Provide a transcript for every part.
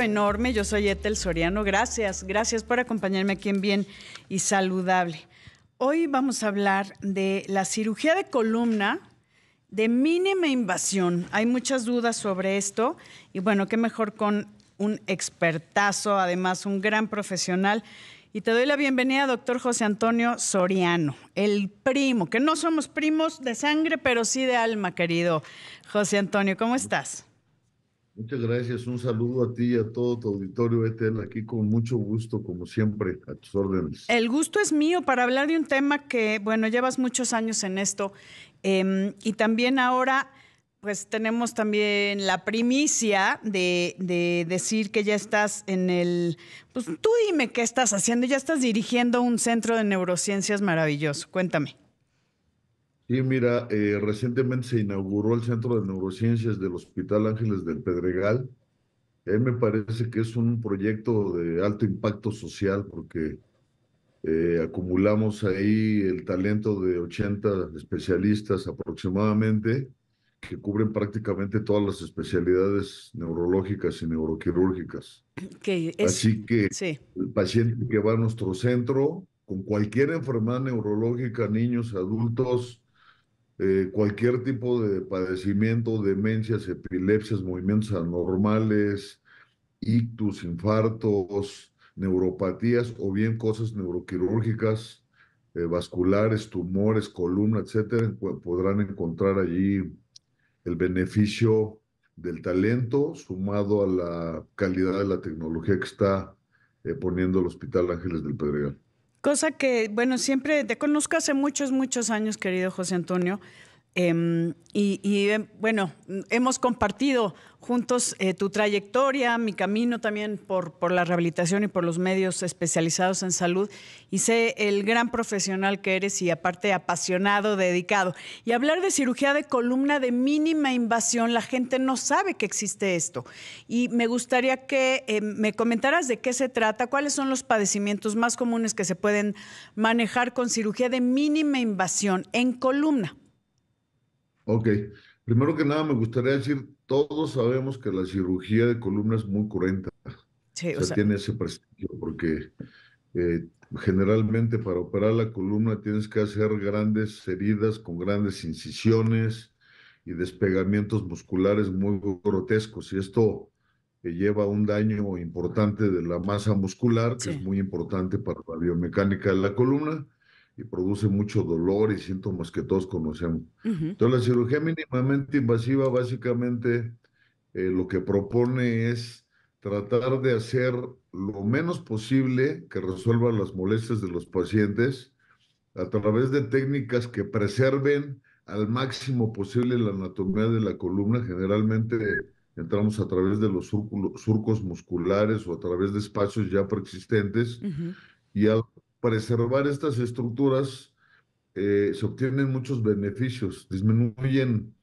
enorme. Yo soy Etel Soriano. Gracias, gracias por acompañarme aquí en Bien y Saludable. Hoy vamos a hablar de la cirugía de columna de mínima invasión. Hay muchas dudas sobre esto y bueno, qué mejor con un expertazo, además un gran profesional. Y te doy la bienvenida, doctor José Antonio Soriano, el primo, que no somos primos de sangre, pero sí de alma, querido José Antonio. ¿Cómo estás? Muchas gracias, un saludo a ti y a todo tu auditorio, Etel, aquí con mucho gusto, como siempre, a tus órdenes. El gusto es mío para hablar de un tema que, bueno, llevas muchos años en esto em, y también ahora, pues tenemos también la primicia de, de, decir que ya estás en el, pues tú dime qué estás haciendo, ya estás dirigiendo un centro de neurociencias maravilloso, cuéntame. Sí, mira, eh, recientemente se inauguró el Centro de Neurociencias del Hospital Ángeles del Pedregal. Eh, me parece que es un proyecto de alto impacto social porque eh, acumulamos ahí el talento de 80 especialistas aproximadamente que cubren prácticamente todas las especialidades neurológicas y neuroquirúrgicas. Así que el paciente que va a nuestro centro con cualquier enfermedad neurológica, niños, adultos, eh, cualquier tipo de padecimiento, demencias, epilepsias, movimientos anormales, ictus, infartos, neuropatías o bien cosas neuroquirúrgicas, eh, vasculares, tumores, columna, etcétera, podrán encontrar allí el beneficio del talento sumado a la calidad de la tecnología que está eh, poniendo el Hospital Ángeles del Pedregal. Cosa que, bueno, siempre te conozco hace muchos, muchos años, querido José Antonio, Em, y, em, bueno, hemos compartido juntos eh, tu trayectoria, mi camino también por, la rehabilitación y por los medios especializados en salud. Y sé el gran profesional que eres y aparte apasionado, dedicado. Y hablar de cirugía de columna de mínima invasión, la gente no sabe que existe esto. Y me gustaría que em, me comentaras de qué se trata, cuáles son los padecimientos más comunes que se pueden manejar con cirugía de mínima invasión en columna. Ok, primero que nada me gustaría decir, todos sabemos que la cirugía de columna es muy corriente. Sí, o, sea, tiene ese prestigio porque eh, generalmente para operar la columna tienes que hacer grandes heridas con grandes incisiones y despegamientos musculares muy grotescos. Y esto eh, lleva un daño importante de la masa muscular, que es muy importante para la biomecánica de la columna y produce mucho dolor y síntomas que todos conocemos. Entonces, la cirugía mínimamente invasiva básicamente eh, lo que propone es tratar de hacer lo menos posible que resuelva las molestias de los pacientes a través de técnicas que preserven al máximo posible la anatomía de la columna. Generalmente entramos a través de los surcos musculares o a través de espacios ya preexistentes y a preservar estas estructuras eh, se obtienen muchos beneficios, disminuyen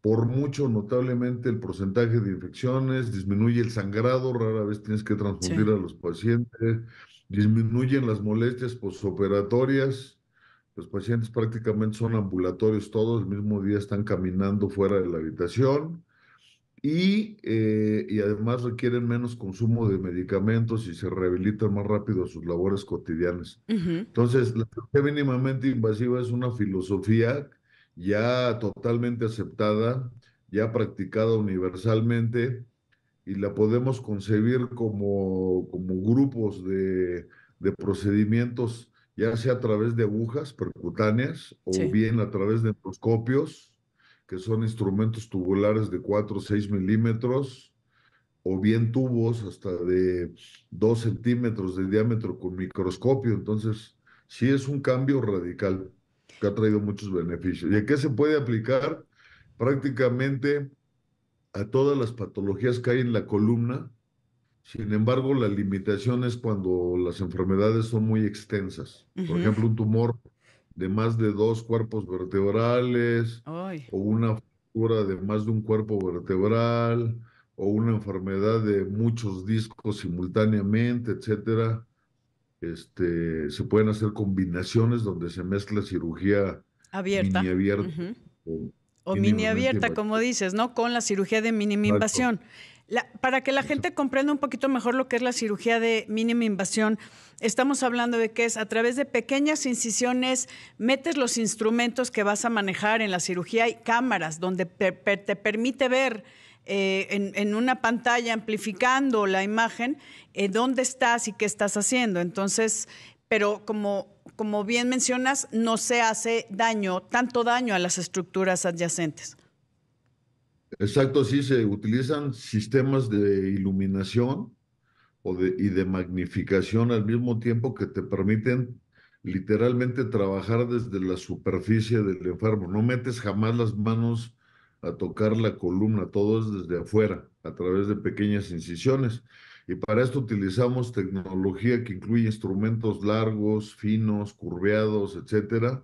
por mucho notablemente el porcentaje de infecciones, disminuye el sangrado, rara vez tienes que transfundir a los pacientes, disminuyen las molestias posoperatorias, los pacientes prácticamente son ambulatorios todos, el mismo día están caminando fuera de la habitación, eh, y, además requieren menos consumo de medicamentos y se rehabilitan más rápido sus labores cotidianas. Entonces, la cirugía mínimamente invasiva es una filosofía ya totalmente aceptada, ya practicada universalmente y la podemos concebir como, como grupos de, procedimientos, ya sea a través de agujas percutáneas o bien a través de endoscopios que son instrumentos tubulares de 4 o 6 milímetros, o bien tubos hasta de 2 centímetros de diámetro con microscopio. Entonces, sí es un cambio radical que ha traído muchos beneficios. ¿Y a qué se puede aplicar? Prácticamente a todas las patologías que hay en la columna. Sin embargo, la limitación es cuando las enfermedades son muy extensas. Por ejemplo, un tumor de más de dos cuerpos vertebrales, o una fractura de más de un cuerpo vertebral, o una enfermedad de muchos discos simultáneamente, etcétera. Este, se pueden hacer combinaciones donde se mezcla cirugía abierta, mini abierta o, mini abierta, como dices, ¿no? Con la cirugía de mínima invasión para que la gente comprenda un poquito mejor lo que es la cirugía de mínima invasión, estamos hablando de que es a través de pequeñas incisiones, metes los instrumentos que vas a manejar en la cirugía, y cámaras donde te permite ver eh, en, una pantalla amplificando la imagen eh, dónde estás y qué estás haciendo. Entonces, pero como, como bien mencionas, no se hace daño, tanto daño a las estructuras adyacentes. Exacto, sí, se utilizan sistemas de iluminación y de magnificación al mismo tiempo que te permiten literalmente trabajar desde la superficie del enfermo. No metes jamás las manos a tocar la columna, todo es desde afuera, a través de pequeñas incisiones. Y para esto utilizamos tecnología que incluye instrumentos largos, finos, curveados, etcétera,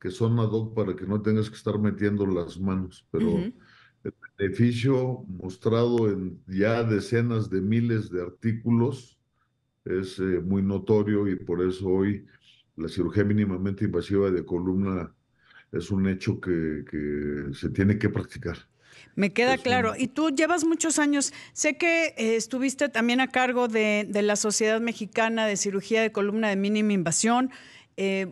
que son ad hoc para que no tengas que estar metiendo las manos. Pero beneficio mostrado en ya decenas de miles de artículos es eh, muy notorio y por eso hoy la cirugía mínimamente invasiva de columna es un hecho que, que se tiene que practicar. Me queda claro. Y tú llevas muchos años. Sé que eh, estuviste también a cargo de, de la Sociedad Mexicana de Cirugía de Columna de Mínima Invasión. Eh,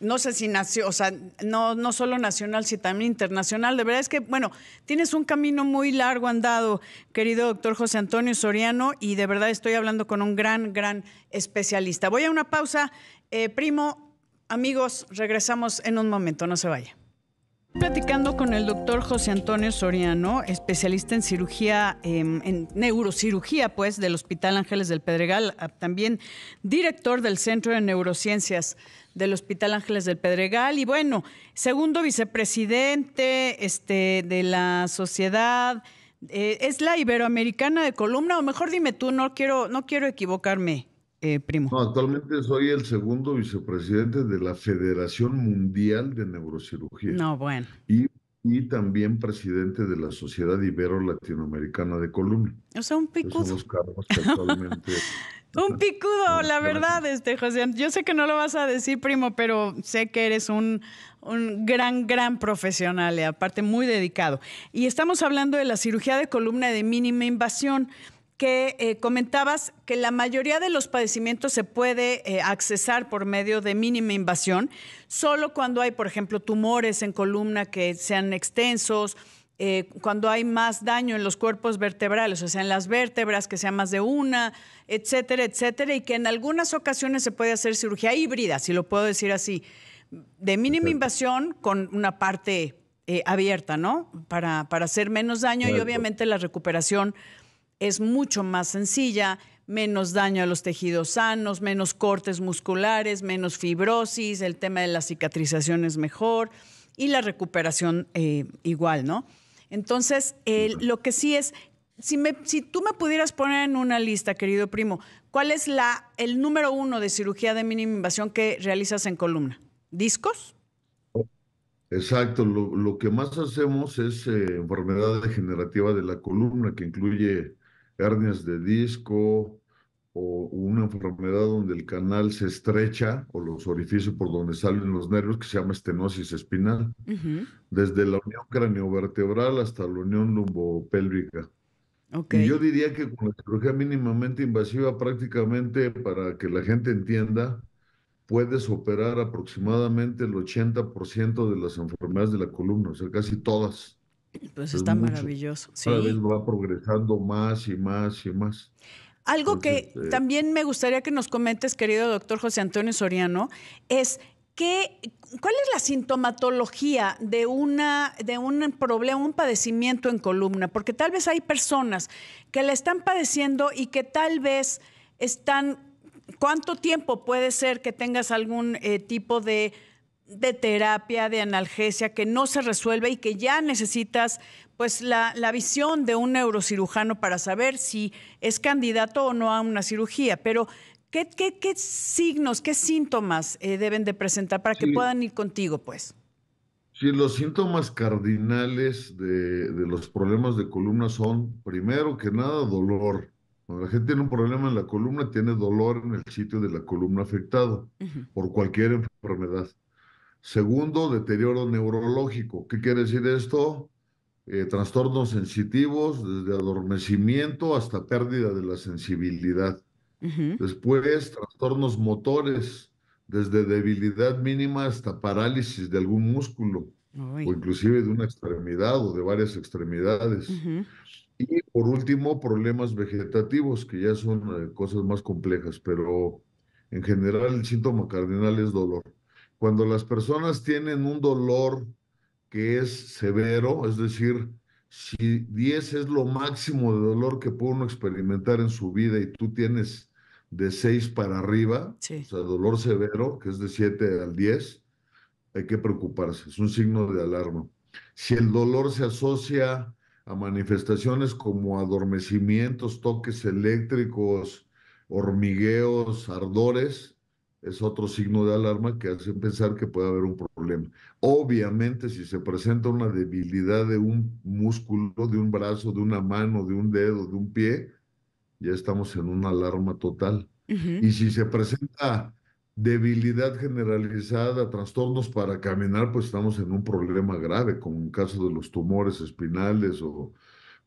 no sé si nació, o sea, no, no solo nacional, sino también internacional. De verdad es que, bueno, tienes un camino muy largo andado, querido doctor José Antonio Soriano, y de verdad estoy hablando con un gran, gran especialista. Voy a una pausa. Eh, primo, amigos, regresamos en un momento, no se vaya. Platicando con el doctor José Antonio Soriano, especialista en cirugía, em, en neurocirugía, pues, del Hospital Ángeles del Pedregal, ah, también director del Centro de Neurociencias del Hospital Ángeles del Pedregal, y bueno, segundo vicepresidente este, de la sociedad, eh, es la Iberoamericana de Columna, o mejor dime tú, no quiero, no quiero equivocarme. Eh, primo? actualmente soy el segundo vicepresidente de la Federación Mundial de Neurocirugía. No, bueno. Y, también presidente de la Sociedad Ibero-Latinoamericana de Columna. O sea, un picudo. un picudo, la verdad, este José. Yo sé que no lo vas a decir, primo, pero sé que eres un, un gran, gran profesional y aparte muy dedicado. Y estamos hablando de la cirugía de columna de mínima invasión que eh, comentabas que la mayoría de los padecimientos se puede eh, accesar por medio de mínima invasión, solo cuando hay, por ejemplo, tumores en columna que sean extensos, eh, cuando hay más daño en los cuerpos vertebrales, o sea, en las vértebras, que sea más de una, etcétera, etcétera, y que en algunas ocasiones se puede hacer cirugía híbrida, si lo puedo decir así, de mínima invasión con una parte abierta, ¿no? Para, para hacer menos daño y obviamente la recuperación es mucho más sencilla, menos daño a los tejidos sanos, menos cortes musculares, menos fibrosis, el tema de la cicatrización es mejor y la recuperación eh, igual, ¿no? Entonces, lo que sí es, si, si tú me pudieras poner en una lista, querido primo, ¿cuál es la, el número uno de cirugía de mínima invasión que realizas en columna? ¿Discos? Exacto, lo, que más hacemos es eh, enfermedad degenerativa de la columna, que incluye hernias de disco o una enfermedad donde el canal se estrecha o los orificios por donde salen los nervios, que se llama estenosis espinal, desde la unión craniovertebral hasta la unión lumbopélvica. Y yo diría que con la cirugía mínimamente invasiva, prácticamente para que la gente entienda, puedes operar aproximadamente el 80% de las enfermedades de la columna, o sea, casi todas. Pues está maravilloso. Cada vez va progresando más y más y más. Algo que eh, también me gustaría que nos comentes, querido doctor José Antonio Soriano, es ¿Cuál es la sintomatología de, una, de un problema, un padecimiento en columna? Porque tal vez hay personas que la están padeciendo y que tal vez están... ¿Cuánto tiempo puede ser que tengas algún eh, tipo de de terapia, de analgesia, que no se resuelve y que ya necesitas pues la, visión de un neurocirujano para saber si es candidato o no a una cirugía. Pero, ¿qué, qué, signos, qué síntomas eh, deben de presentar para que puedan ir contigo, pues? Sí, los síntomas cardinales de, los problemas de columna son, primero que nada, dolor. Cuando la gente tiene un problema en la columna, tiene dolor en el sitio de la columna afectado por cualquier enfermedad. Segundo, deterioro neurológico. ¿Qué quiere decir esto? Eh, trastornos sensitivos, desde adormecimiento hasta pérdida de la sensibilidad. Después, trastornos motores, desde debilidad mínima hasta parálisis de algún músculo, o inclusive de una extremidad o de varias extremidades. Y por último, problemas vegetativos, que ya son eh, cosas más complejas, pero en general el síntoma cardinal es dolor. Cuando las personas tienen un dolor que es severo, es decir, si 10 es lo máximo de dolor que puede uno experimentar en su vida y tú tienes de 6 para arriba, o sea, dolor severo, que es de 7 al 10, hay que preocuparse, es un signo de alarma. Si el dolor se asocia a manifestaciones como adormecimientos, toques eléctricos, hormigueos, ardores, es otro signo de alarma que hace pensar que puede haber un problema. Obviamente, si se presenta una debilidad de un músculo, de un brazo, de una mano, de un dedo, de un pie, ya estamos en una alarma total. Y si se presenta debilidad generalizada, trastornos para caminar, pues estamos en un problema grave, como en el caso de los tumores espinales o,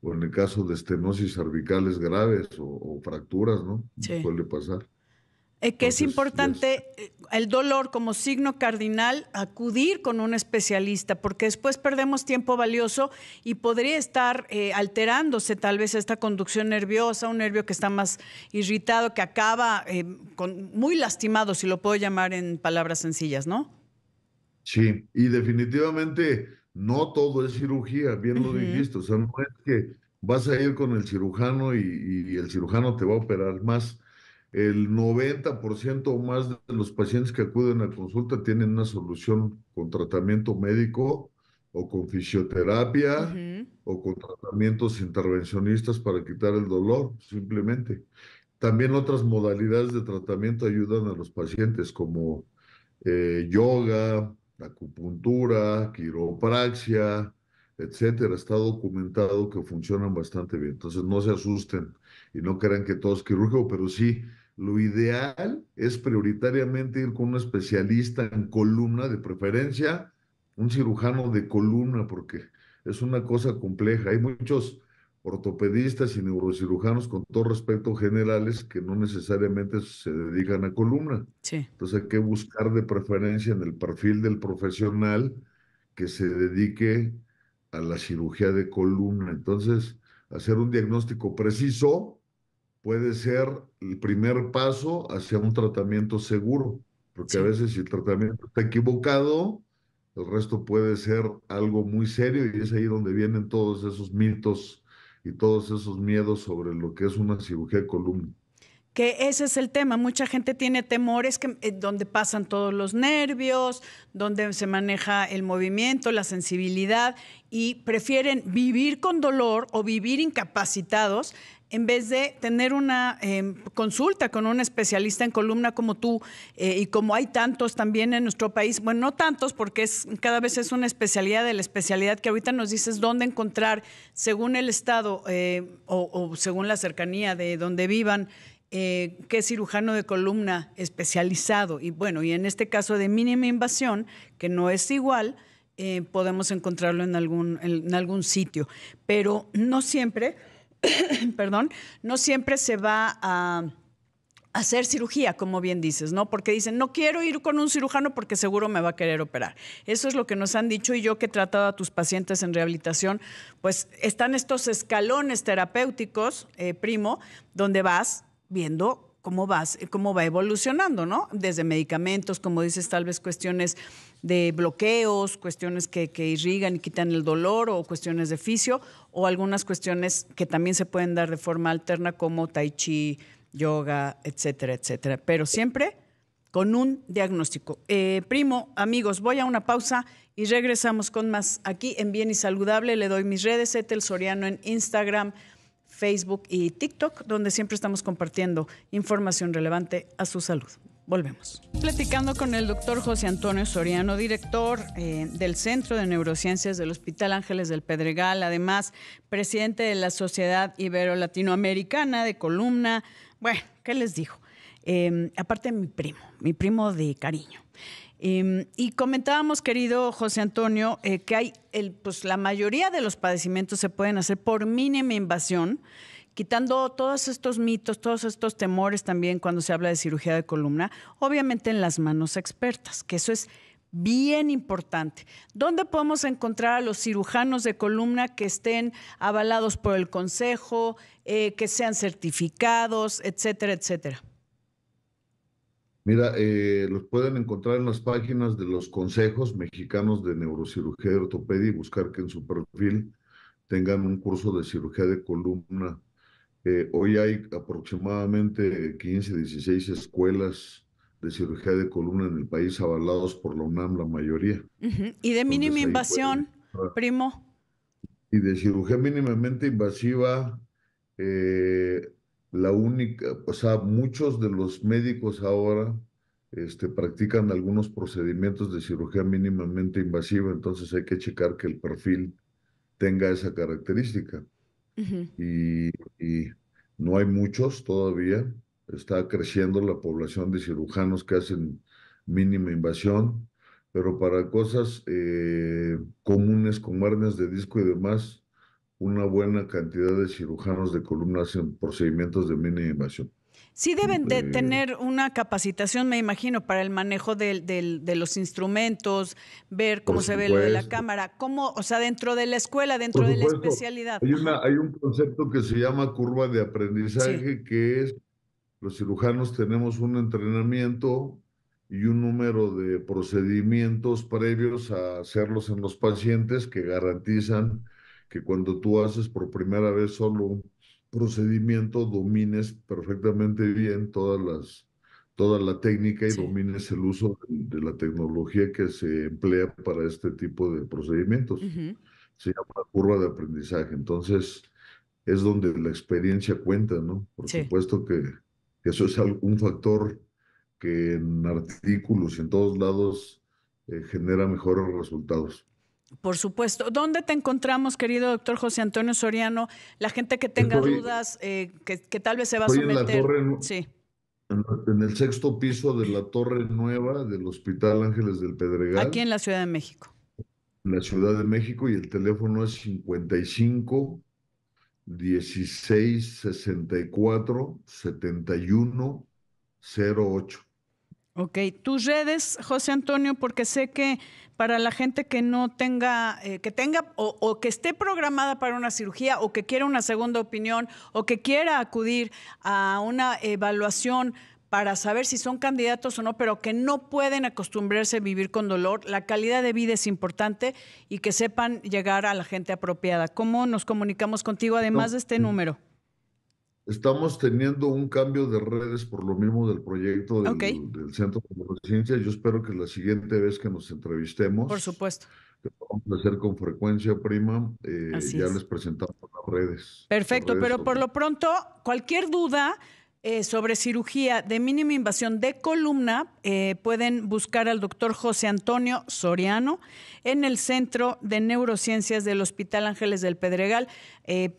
o en el caso de estenosis cervicales graves o, fracturas, ¿no? Sí. Suele pasar. Eh, que es importante eh, el dolor como signo cardinal, acudir con un especialista, porque después perdemos tiempo valioso y podría estar eh, alterándose tal vez esta conducción nerviosa, un nervio que está más irritado, que acaba con, muy lastimado, si lo puedo llamar en palabras sencillas, ¿no? Sí, y definitivamente no todo es cirugía, bien lo he visto. o sea, no es que vas a ir con el cirujano y, y el cirujano te va a operar más el 90% o más de los pacientes que acuden a consulta tienen una solución con tratamiento médico o con fisioterapia o con tratamientos intervencionistas para quitar el dolor, simplemente. También otras modalidades de tratamiento ayudan a los pacientes como eh, yoga, acupuntura, quiropraxia, etcétera. Está documentado que funcionan bastante bien. Entonces no se asusten y no crean que todo es quirúrgico, pero sí, lo ideal es prioritariamente ir con un especialista en columna, de preferencia un cirujano de columna, porque es una cosa compleja. Hay muchos ortopedistas y neurocirujanos, con todo respeto, generales, que no necesariamente se dedican a columna. Sí. Entonces hay que buscar de preferencia en el perfil del profesional que se dedique a la cirugía de columna. Entonces, hacer un diagnóstico preciso, puede ser el primer paso hacia un tratamiento seguro, porque a veces si el tratamiento está equivocado, el resto puede ser algo muy serio y es ahí donde vienen todos esos mitos y todos esos miedos sobre lo que es una cirugía de columna. Que ese es el tema, mucha gente tiene temores que, eh, donde pasan todos los nervios, donde se maneja el movimiento, la sensibilidad y prefieren vivir con dolor o vivir incapacitados en vez de tener una em, consulta con un especialista en columna como tú eh, y como hay tantos también en nuestro país, bueno, no tantos porque es, cada vez es una especialidad de la especialidad que ahorita nos dices dónde encontrar según el estado eh, o, según la cercanía de donde vivan. Eh, qué cirujano de columna especializado y bueno, y en este caso de mínima invasión, que no es igual, podemos encontrarlo en algún, en algún sitio, pero no siempre perdón, no siempre se va a hacer cirugía, como bien dices, ¿no? Porque dicen, no quiero ir con un cirujano porque seguro me va a querer operar. Eso es lo que nos han dicho y yo que he tratado a tus pacientes en rehabilitación, pues están estos escalones terapéuticos, eh, primo, donde vas viendo cómo, vas, eh, cómo va evolucionando, ¿no? Desde medicamentos, como dices, tal vez cuestiones de bloqueos, cuestiones que, irrigan y quitan el dolor o cuestiones de fisio o algunas cuestiones que también se pueden dar de forma alterna como tai chi, yoga, etcétera, etcétera. Pero siempre con un diagnóstico. Eh, primo, amigos, voy a una pausa y regresamos con más aquí en Bien y Saludable. Le doy mis redes, Etel Soriano en Instagram, Facebook y TikTok, donde siempre estamos compartiendo información relevante a su salud. Volvemos. Platicando con el doctor José Antonio Soriano, director eh, del Centro de Neurociencias del Hospital Ángeles del Pedregal, además presidente de la Sociedad Ibero-Latinoamericana de Columna. Bueno, ¿qué les dijo? Eh, aparte mi primo, mi primo de cariño. Em, y comentábamos, querido José Antonio, eh, que hay pues, la mayoría de los padecimientos se pueden hacer por mínima invasión, quitando todos estos mitos, todos estos temores también cuando se habla de cirugía de columna, obviamente en las manos expertas, que eso es bien importante. ¿Dónde podemos encontrar a los cirujanos de columna que estén avalados por el Consejo, eh, que sean certificados, etcétera, etcétera? Mira, eh, los pueden encontrar en las páginas de los consejos mexicanos de neurocirugía y ortopedia y buscar que en su perfil tengan un curso de cirugía de columna. Eh, hoy hay aproximadamente 15, 16 escuelas de cirugía de columna en el país avalados por la UNAM, la mayoría. Y de mínima invasión, primo. Y de cirugía mínimamente invasiva, eh, la única, o sea, muchos de los médicos ahora este, practican algunos procedimientos de cirugía mínimamente invasiva, entonces hay que checar que el perfil tenga esa característica. y, no hay muchos todavía, está creciendo la población de cirujanos que hacen mínima invasión, pero para cosas eh, comunes como hernias de disco y demás, una buena cantidad de cirujanos de columnas en procedimientos de mini invasión. Sí deben de eh, tener una capacitación, me imagino, para el manejo de, los instrumentos, ver cómo se ve lo de la cámara, cómo, o sea, dentro de la escuela, dentro de la especialidad. Hay, un concepto que se llama curva de aprendizaje, que es, los cirujanos tenemos un entrenamiento y un número de procedimientos previos a hacerlos en los pacientes que garantizan que cuando tú haces por primera vez solo un procedimiento, domines perfectamente bien todas las, toda la técnica y domines el uso de, la tecnología que se emplea para este tipo de procedimientos. Se llama curva de aprendizaje. Entonces, es donde la experiencia cuenta, ¿no? Por supuesto que, eso es un factor que en artículos y en todos lados eh, genera mejores resultados. Por supuesto. ¿Dónde te encontramos, querido doctor José Antonio Soriano? La gente que tenga dudas, eh, que, tal vez se va a someter. En sí. en el sexto piso de la Torre Nueva del Hospital Ángeles del Pedregal. Aquí en la Ciudad de México. En la Ciudad de México y el teléfono es 55 16 64 71 Ok, tus redes, José Antonio, porque sé que para la gente que no tenga, eh, que tenga o, o, que esté programada para una cirugía o que quiera una segunda opinión o que quiera acudir a una evaluación para saber si son candidatos o no, pero que no pueden acostumbrarse a vivir con dolor, la calidad de vida es importante y que sepan llegar a la gente apropiada. ¿Cómo nos comunicamos contigo además de este número? Estamos teniendo un cambio de redes por lo mismo del proyecto del, Centro de Ciencia. Yo espero que la siguiente vez que nos entrevistemos. Por supuesto. vamos hacer con frecuencia, prima. Eh, ya les presentamos las redes. Perfecto, pero por lo pronto, cualquier duda eh, sobre cirugía de mínima invasión de columna, eh, pueden buscar al doctor José Antonio Soriano en el Centro de Neurociencias del Hospital Ángeles del Pedregal. Eh,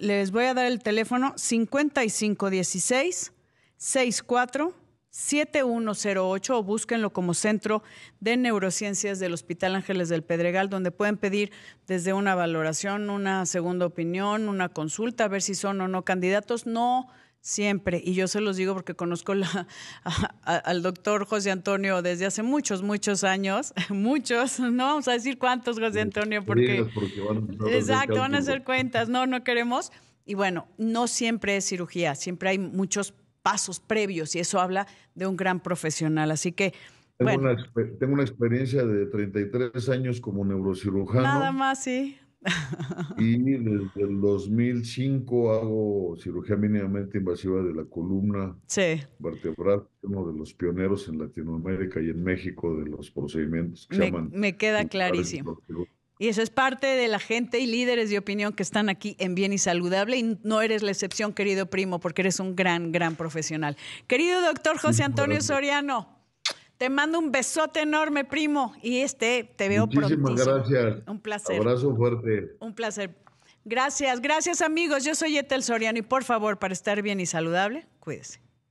les voy a dar el teléfono 5516 647108 o búsquenlo como Centro de Neurociencias del Hospital Ángeles del Pedregal, donde pueden pedir desde una valoración, una segunda opinión, una consulta, a ver si son o no candidatos. No Siempre, y yo se los digo porque conozco la, al doctor José Antonio desde hace muchos, muchos años, muchos, no vamos a decir cuántos, José Antonio, porque... van a exacto, van a hacer cuentas, no, no queremos. Y bueno, no siempre es cirugía, siempre hay muchos pasos previos y eso habla de un gran profesional. Así que... Tengo, una, tengo una experiencia de 33 años como neurocirujano. Nada más, sí y desde el 2005 hago cirugía mínimamente invasiva de la columna vertebral, uno de los pioneros en Latinoamérica y en México de los procedimientos que me, se llaman. Me queda clarísimo. Y eso es parte de la gente y líderes de opinión que están aquí en Bien y Saludable. Y no eres la excepción, querido primo, porque eres un gran, gran profesional. Querido doctor José Antonio Soriano. Te mando un besote enorme, primo. Y este, te veo pronto. Muchísimas gracias. Un placer. Abrazo fuerte. Un placer. Gracias, gracias amigos. Yo soy Etel Soriano y por favor, para estar bien y saludable, cuídese.